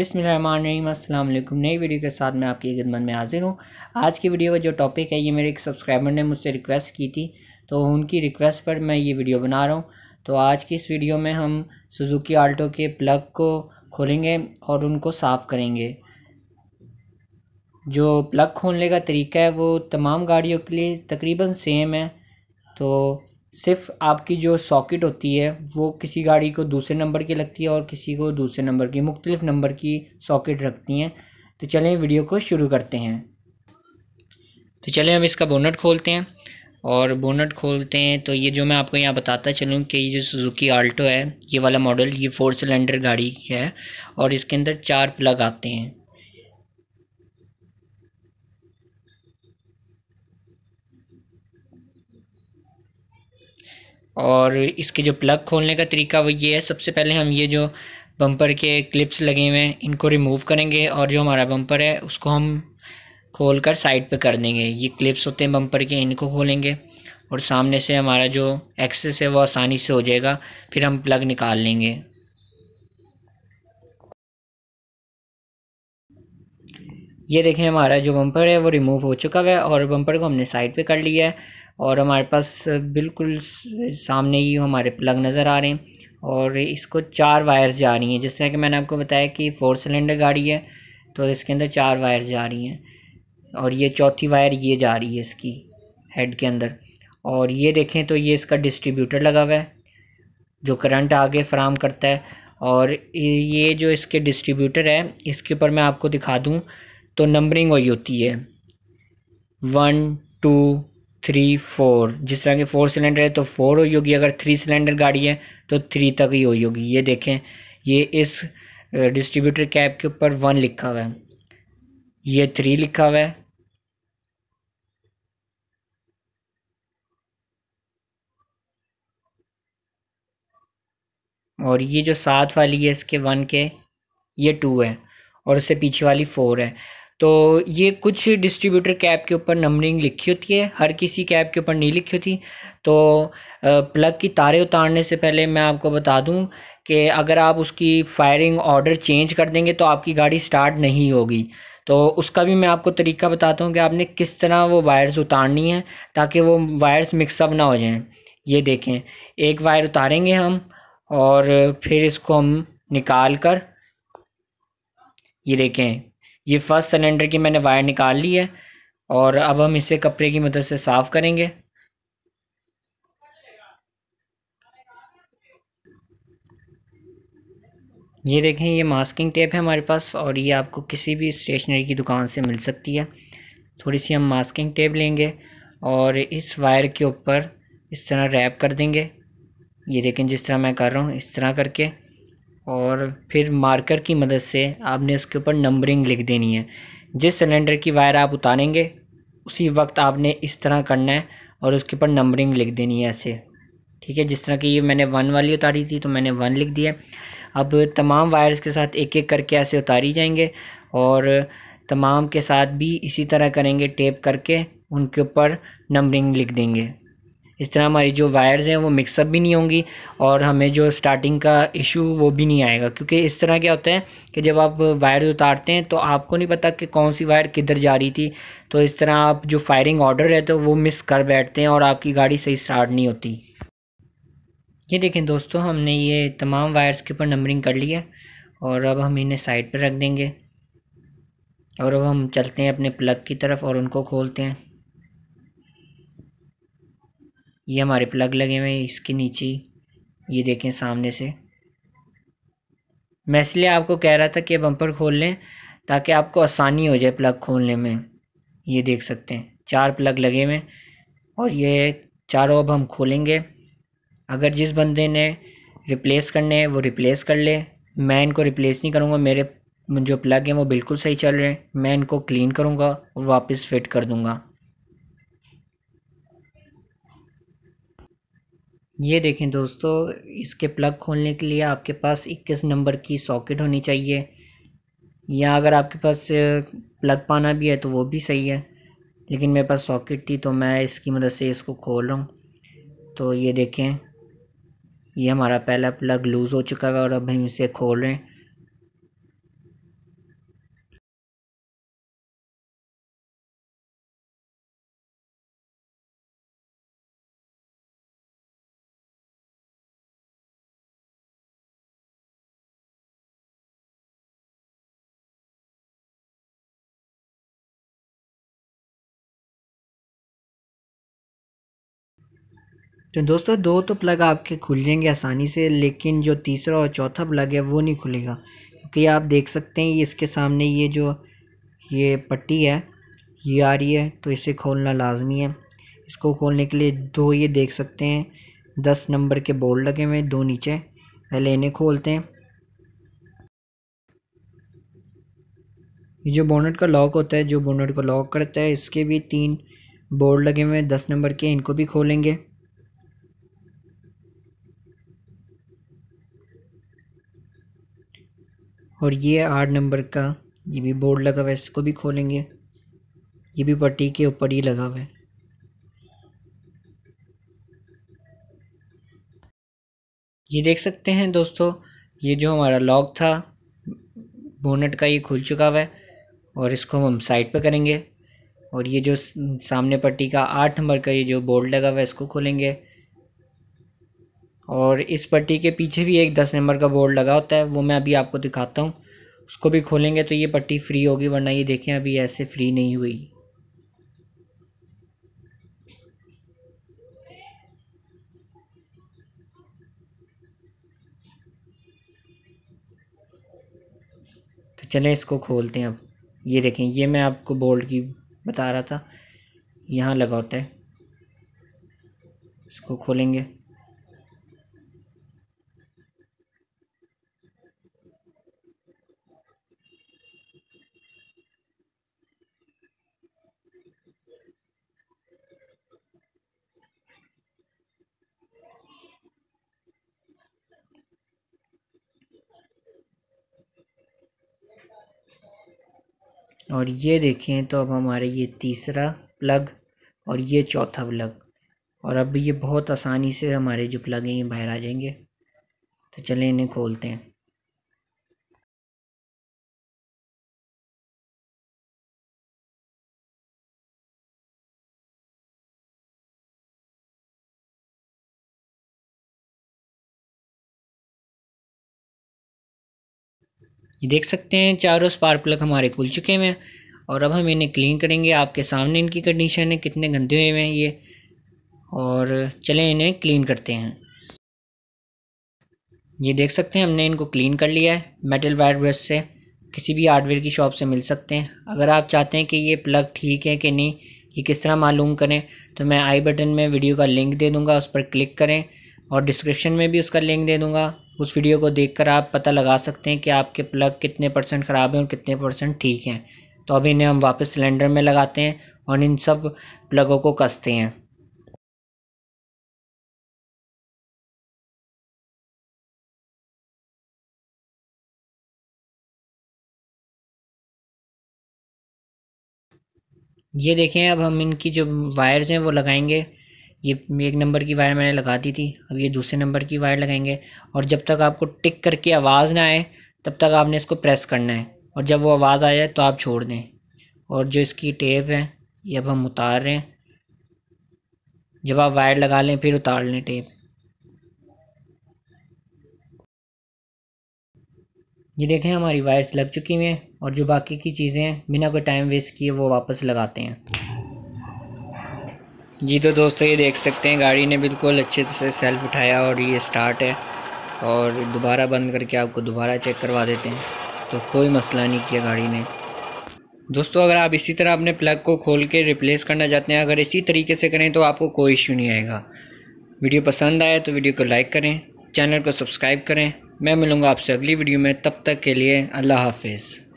अस्सलाम वालेकुम नई वीडियो के साथ मैं आपकी खिदमत में हाजिर हूँ आज की वीडियो का जो टॉपिक है ये मेरे एक सब्सक्राइबर ने मुझसे रिक्वेस्ट की थी तो उनकी रिक्वेस्ट पर मैं ये वीडियो बना रहा हूँ तो आज की इस वीडियो में हम सुजुकी आल्टो के प्लग को खोलेंगे और उनको साफ़ करेंगे जो प्लग खोलने का तरीका है वो तमाम गाड़ियों के लिए तकरीबन सेम है तो सिर्फ आपकी जो सॉकेट होती है वो किसी गाड़ी को दूसरे नंबर की लगती है और किसी को दूसरे नंबर की मुख्तलिफ़ नंबर की सॉकेट रखती हैं तो चलें वीडियो को शुरू करते हैं तो चलें हम इसका बोनट खोलते हैं और बोनट खोलते हैं तो ये जो मैं आपको यहाँ बताता चलूँ कि ये जो सुजुकी आल्टो है ये वाला मॉडल ये फोर सिलेंडर गाड़ी है और इसके अंदर चार प्लग आते हैं और इसके जो प्लग खोलने का तरीका वो ये है सबसे पहले हम ये जो बम्पर के क्लिप्स लगे हुए हैं इनको रिमूव करेंगे और जो हमारा बम्पर है उसको हम खोल कर साइड पे कर देंगे ये क्लिप्स होते हैं बम्पर के इनको खोलेंगे और सामने से हमारा जो एक्सेस है वो आसानी से हो जाएगा फिर हम प्लग निकाल लेंगे ये देखें हमारा जो बम्पर है वो रिमूव हो चुका है और बम्पर को हमने साइड पे कर लिया है और हमारे पास बिल्कुल सामने ही हमारे प्लग नज़र आ रहे हैं और इसको चार वायर्स जा रही हैं जैसा कि मैंने आपको बताया कि फोर सिलेंडर गाड़ी है तो इसके अंदर चार वायर जा रही हैं और ये चौथी वायर ये जा रही है इसकी हेड के अंदर और ये देखें तो ये इसका डिस्ट्रीब्यूटर लगा हुआ है जो करंट आगे फ्राहम करता है और ये जो इसके डिस्ट्रीब्यूटर है इसके ऊपर मैं आपको दिखा दूँ तो नंबरिंग वही होती है वन टू थ्री फोर जिस तरह की फोर सिलेंडर है तो फोर हो होगी अगर थ्री सिलेंडर गाड़ी है तो थ्री तक ही हो होगी ये देखें ये इस डिस्ट्रीब्यूटर कैप के ऊपर वन लिखा हुआ है ये थ्री लिखा हुआ है और ये जो सात वाली है इसके वन के ये टू है और उससे पीछे वाली फोर है तो ये कुछ डिस्ट्रीब्यूटर कैप के ऊपर नंबरिंग लिखी होती है हर किसी कैप के ऊपर नहीं लिखी होती तो प्लग की तारे उतारने से पहले मैं आपको बता दूं कि अगर आप उसकी फायरिंग ऑर्डर चेंज कर देंगे तो आपकी गाड़ी स्टार्ट नहीं होगी तो उसका भी मैं आपको तरीका बताता हूँ कि आपने किस तरह वो वायर्स उतारनी है ताकि वो वायर्स मिक्सअप ना हो जाएँ ये देखें एक वायर उतारेंगे हम और फिर इसको हम निकाल कर ये देखें ये फर्स्ट सिलेंडर की मैंने वायर निकाल ली है और अब हम इसे कपड़े की मदद से साफ़ करेंगे ये देखें ये मास्किंग टेप है हमारे पास और ये आपको किसी भी स्टेशनरी की दुकान से मिल सकती है थोड़ी सी हम मास्किंग टेप लेंगे और इस वायर के ऊपर इस तरह रैप कर देंगे ये देखें जिस तरह मैं कर रहा हूँ इस तरह करके और फिर मार्कर की मदद से आपने उसके ऊपर नंबरिंग लिख देनी है जिस सिलेंडर की वायर आप उतारेंगे उसी वक्त आपने इस तरह करना है और उसके ऊपर नंबरिंग लिख देनी है ऐसे ठीक है जिस तरह की ये मैंने वन वाली उतारी थी तो मैंने वन लिख दिया अब तमाम वायर्स के साथ एक एक करके ऐसे उतारी जाएंगे और तमाम के साथ भी इसी तरह करेंगे टेप करके उनके ऊपर नंबरिंग लिख देंगे इस तरह हमारी जो वायर्स हैं वो मिक्सअप भी नहीं होंगी और हमें जो स्टार्टिंग का इशू वो भी नहीं आएगा क्योंकि इस तरह क्या होता है कि जब आप वायर उतारते हैं तो आपको नहीं पता कि कौन सी वायर किधर जा रही थी तो इस तरह आप जो फायरिंग ऑर्डर है तो वो मिस कर बैठते हैं और आपकी गाड़ी सही स्टार्ट नहीं होती ये देखें दोस्तों हमने ये तमाम वायर्स के ऊपर नंबरिंग कर ली है और अब हम इन्हें साइड पर रख देंगे और अब हम चलते हैं अपने प्लग की तरफ और उनको खोलते हैं ये हमारे प्लग लगे हुए हैं इसके नीचे ये देखें सामने से मैं इसलिए आपको कह रहा था कि बम्पर खोल लें ताकि आपको आसानी हो जाए प्लग खोलने में ये देख सकते हैं चार प्लग लगे हुए और ये चारों अब हम खोलेंगे अगर जिस बंदे ने रिप्लेस करने हैं वो रिप्लेस कर ले मैं इनको रिप्लेस नहीं करूँगा मेरे जो प्लग हैं वो बिल्कुल सही चल रहे हैं मैं इनको क्लीन करूँगा और वापस फिट कर दूँगा ये देखें दोस्तों इसके प्लग खोलने के लिए आपके पास 21 नंबर की सॉकेट होनी चाहिए या अगर आपके पास प्लग पाना भी है तो वो भी सही है लेकिन मेरे पास सॉकेट थी तो मैं इसकी मदद से इसको खोल रहा हूँ तो ये देखें ये हमारा पहला प्लग लूज़ हो चुका है और अब हम इसे खोल रहे हैं तो दोस्तों दो तो प्लग आपके खुल जाएंगे आसानी से लेकिन जो तीसरा और चौथा प्लग है वो नहीं खुलेगा क्योंकि आप देख सकते हैं इसके सामने ये जो ये पट्टी है ये आ रही है तो इसे खोलना लाजमी है इसको खोलने के लिए दो ये देख सकते हैं दस नंबर के बोर्ड लगे हुए हैं दो नीचे पहले इन्हें खोलते हैं ये जो बोनट का लॉक होता है जो बोनट को लॉक करता है इसके भी तीन बोर्ड लगे हुए हैं दस नंबर के इनको भी खोलेंगे और ये आठ नंबर का ये भी बोर्ड लगा हुआ है इसको भी खोलेंगे ये भी पट्टी के ऊपर ही लगा हुआ है ये देख सकते हैं दोस्तों ये जो हमारा लॉक था बोनट का ये खुल चुका हुआ है और इसको हम साइड पर करेंगे और ये जो सामने पट्टी का आठ नंबर का ये जो बोर्ड लगा हुआ है इसको खोलेंगे और इस पट्टी के पीछे भी एक दस नंबर का बोर्ड लगा होता है वो मैं अभी आपको दिखाता हूँ उसको भी खोलेंगे तो ये पट्टी फ्री होगी वरना ये देखें अभी ऐसे फ्री नहीं हुई तो चलें इसको खोलते हैं अब ये देखें ये मैं आपको बोल्ड की बता रहा था यहाँ लगा होता है इसको खोलेंगे और ये देखें तो अब हमारे ये तीसरा प्लग और ये चौथा प्लग और अब ये बहुत आसानी से हमारे जो प्लग हैं ये बाहर आ जाएंगे तो चलें इन्हें खोलते हैं ये देख सकते हैं चारों स्पार्क प्लग हमारे खुल चुके हैं और अब हम इन्हें क्लीन करेंगे आपके सामने इनकी कंडीशन है कितने गंदे हुए हैं ये और चलें इन्हें क्लीन करते हैं ये देख सकते हैं हमने इनको क्लीन कर लिया है मेटल वायर ब्रश से किसी भी हार्डवेयर की शॉप से मिल सकते हैं अगर आप चाहते हैं कि ये प्लग ठीक है कि नहीं ये किस तरह मालूम करें तो मैं आई बटन में वीडियो का लिंक दे दूँगा उस पर क्लिक करें और डिस्क्रिप्शन में भी उसका लिंक दे दूँगा उस वीडियो को देखकर आप पता लगा सकते हैं कि आपके प्लग कितने परसेंट ख़राब हैं और कितने परसेंट ठीक हैं तो अब इन्हें हम वापस सिलेंडर में लगाते हैं और इन सब प्लगों को कसते हैं ये देखें अब हम इनकी जो वायर्स हैं वो लगाएंगे ये एक नंबर की वायर मैंने लगा दी थी अब ये दूसरे नंबर की वायर लगाएंगे और जब तक आपको टिक करके आवाज़ ना आए तब तक आपने इसको प्रेस करना है और जब वो आवाज़ आ जाए तो आप छोड़ दें और जो इसकी टेप है ये अब हम उतार रहे हैं जब आप वायर लगा लें फिर उतार लें टेप ये देखें हमारी वायर्स लग चुकी हैं और जो बाकी की चीज़ें हैं बिना कोई टाइम वेस्ट किए वो वापस लगाते हैं जी तो दोस्तों ये देख सकते हैं गाड़ी ने बिल्कुल अच्छे से सेल्फ उठाया और ये स्टार्ट है और दोबारा बंद करके आपको दोबारा चेक करवा देते हैं तो कोई मसला नहीं किया गाड़ी ने दोस्तों अगर आप इसी तरह अपने प्लग को खोल के रिप्लेस करना चाहते हैं अगर इसी तरीके से करें तो आपको कोई इश्यू नहीं आएगा वीडियो पसंद आए तो वीडियो को लाइक करें चैनल को सब्सक्राइब करें मैं मिलूँगा आपसे अगली वीडियो में तब तक के लिए अल्लाह हाफिज़